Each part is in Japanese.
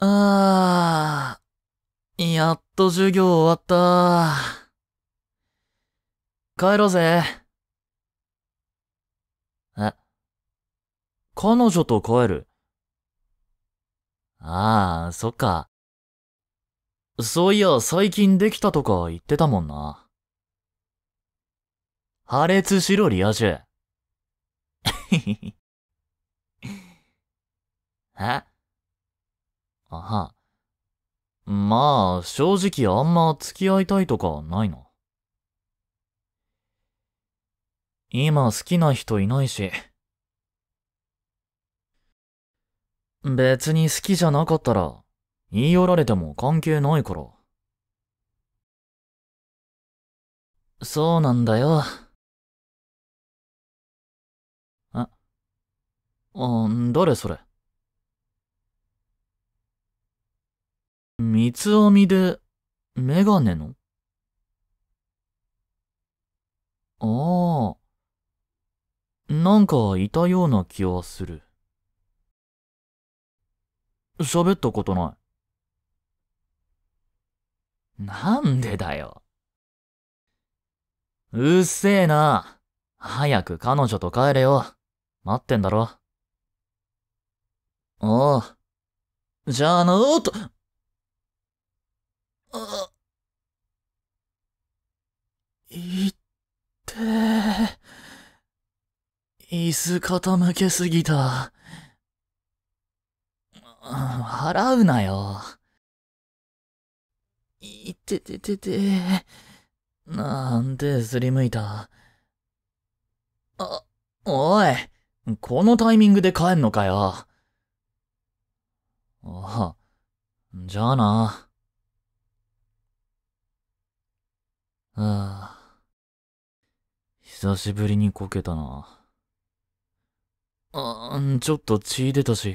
ああ、やっと授業終わった帰ろうぜ。え彼女と帰るああ、そっか。そういや、最近できたとか言ってたもんな。破裂しろ、リア充。え あまあ、正直あんま付き合いたいとかないな。今好きな人いないし。別に好きじゃなかったら、言い寄られても関係ないから。そうなんだよ。あ、あ、誰それ。三つ編みで、メガネのああ。なんかいたような気はする。喋ったことない。なんでだよ。うっせえな。早く彼女と帰れよ。待ってんだろ。ああ。じゃあなーと。あ、いって椅子傾けすぎた。払うなよ。いってててて。なんてすりむいた。あ、おい。このタイミングで帰んのかよ。あ、じゃあな。ああ。久しぶりにこけたな。ああちょっと血出たし。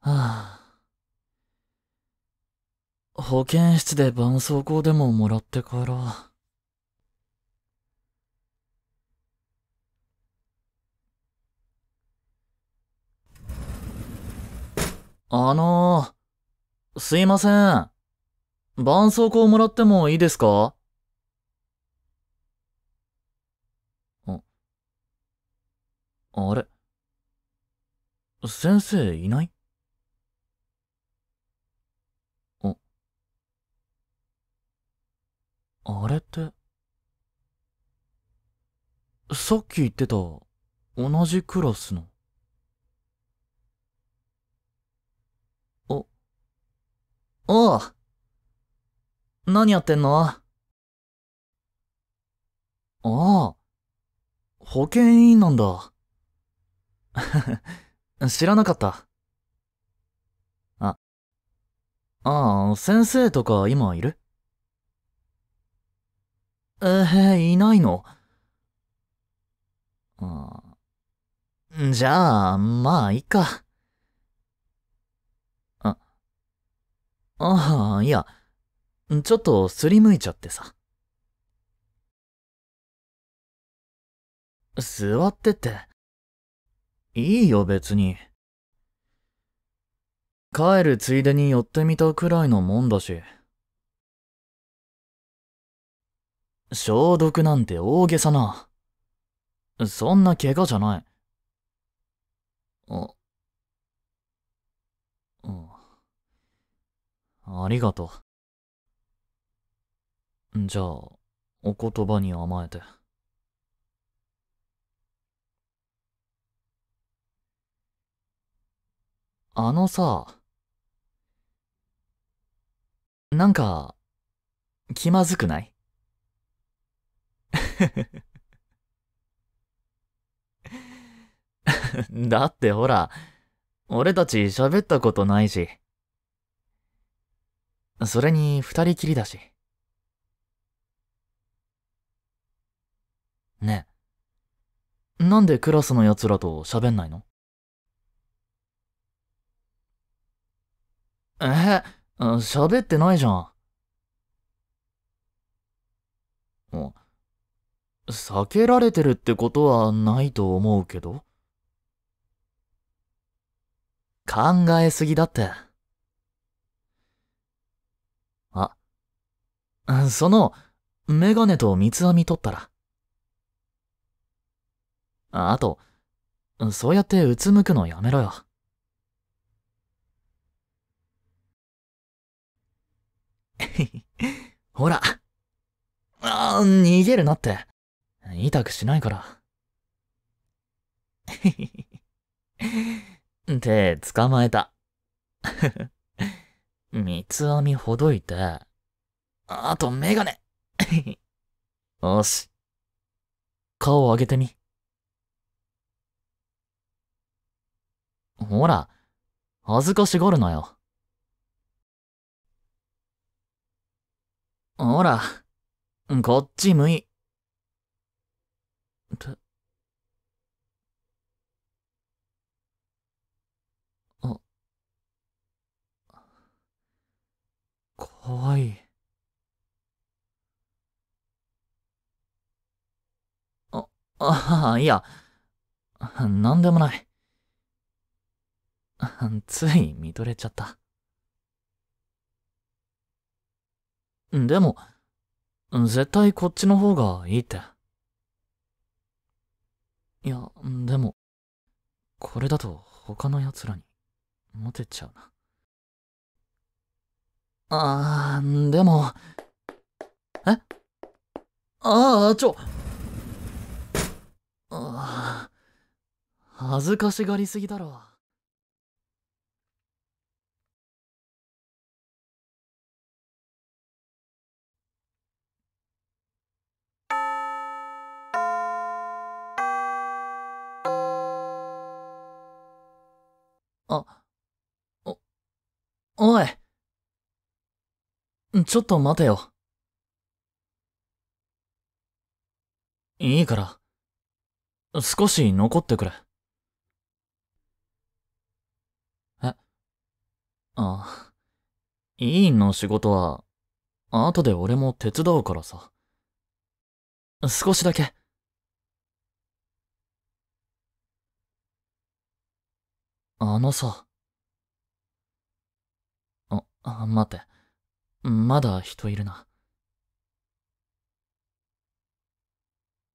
はあ、保健室で絆創膏でももらってから。あのー、すいません。絆創膏もらってもいいですかあ、あれ先生いないあ、あれって、さっき言ってた、同じクラスの。あ、ああ。何やってんのああ。保健委員なんだ。知らなかった。あ。ああ、先生とか今いるえー、いないの。ああじゃあ、まあ、いっか。あ、ああ、いや。ちょっとすりむいちゃってさ。座ってって。いいよ別に。帰るついでに寄ってみたくらいのもんだし。消毒なんて大げさな。そんな怪我じゃない。あ、うん。ありがとう。じゃあ、お言葉に甘えて。あのさ、なんか、気まずくない だってほら、俺たち喋ったことないし。それに二人きりだし。ねえ。なんでクラスの奴らと喋んないのえ喋ってないじゃん。避けられてるってことはないと思うけど考えすぎだって。あ、その、メガネと三つ編み取ったら。あと、そうやってうつむくのやめろよ。ほら。ああ、逃げるなって。痛くしないから。手捕まえた。三つ編みほどいて。あとメガネ。よし。顔を上げてみ。ほら、恥ずかしがるなよ。ほら、こっち向い。て。あ。かわいい。あ、あいや、なんでもない。つい見とれちゃった。でも、絶対こっちの方がいいって。いや、でも、これだと他の奴らにモテちゃうな。あー、でも、えああ、ちょ、ああ、恥ずかしがりすぎだろ。あ、お、おい。ちょっと待てよ。いいから、少し残ってくれ。え、あ、委員の仕事は、後で俺も手伝うからさ。少しだけ。あのさ。あ、待って。まだ人いるな。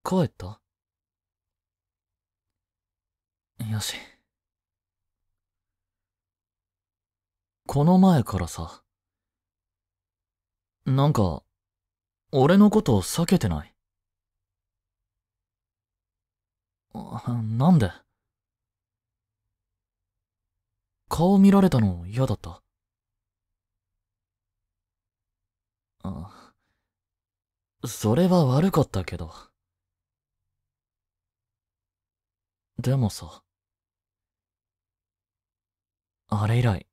帰ったよし。この前からさ。なんか、俺のことを避けてない。なんで顔見られたの嫌だった。あ、それは悪かったけど。でもさ、あれ以来、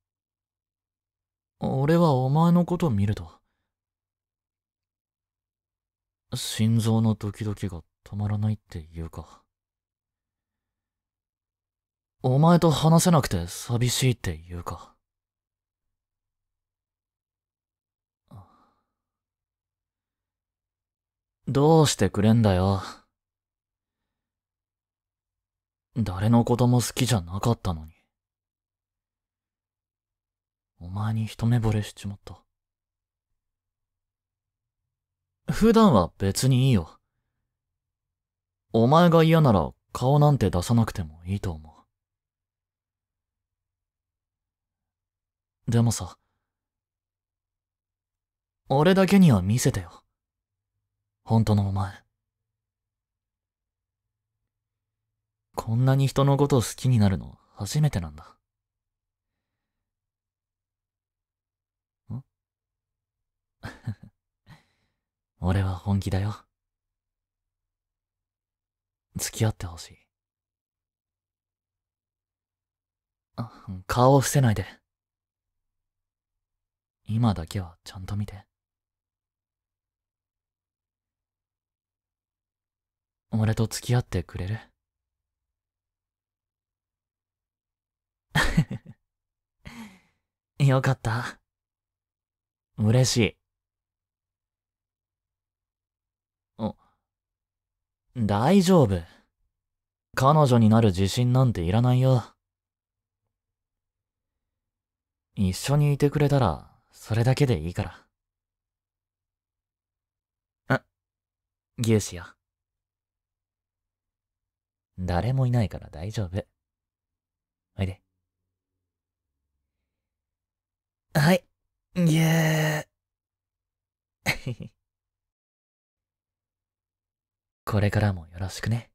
俺はお前のことを見ると、心臓のドキドキが止まらないっていうか。お前と話せなくて寂しいって言うか。どうしてくれんだよ。誰のことも好きじゃなかったのに。お前に一目惚れしちまった。普段は別にいいよ。お前が嫌なら顔なんて出さなくてもいいと思う。でもさ、俺だけには見せてよ。本当のお前。こんなに人のことを好きになるの初めてなんだ。ん 俺は本気だよ。付き合ってほしい。顔を伏せないで。今だけはちゃんと見て。俺と付き合ってくれる よかった。嬉しい。あ、大丈夫。彼女になる自信なんていらないよ。一緒にいてくれたらそれだけでいいから。あ、牛しよう。誰もいないから大丈夫。おいで。はい、ぎゅー。これからもよろしくね。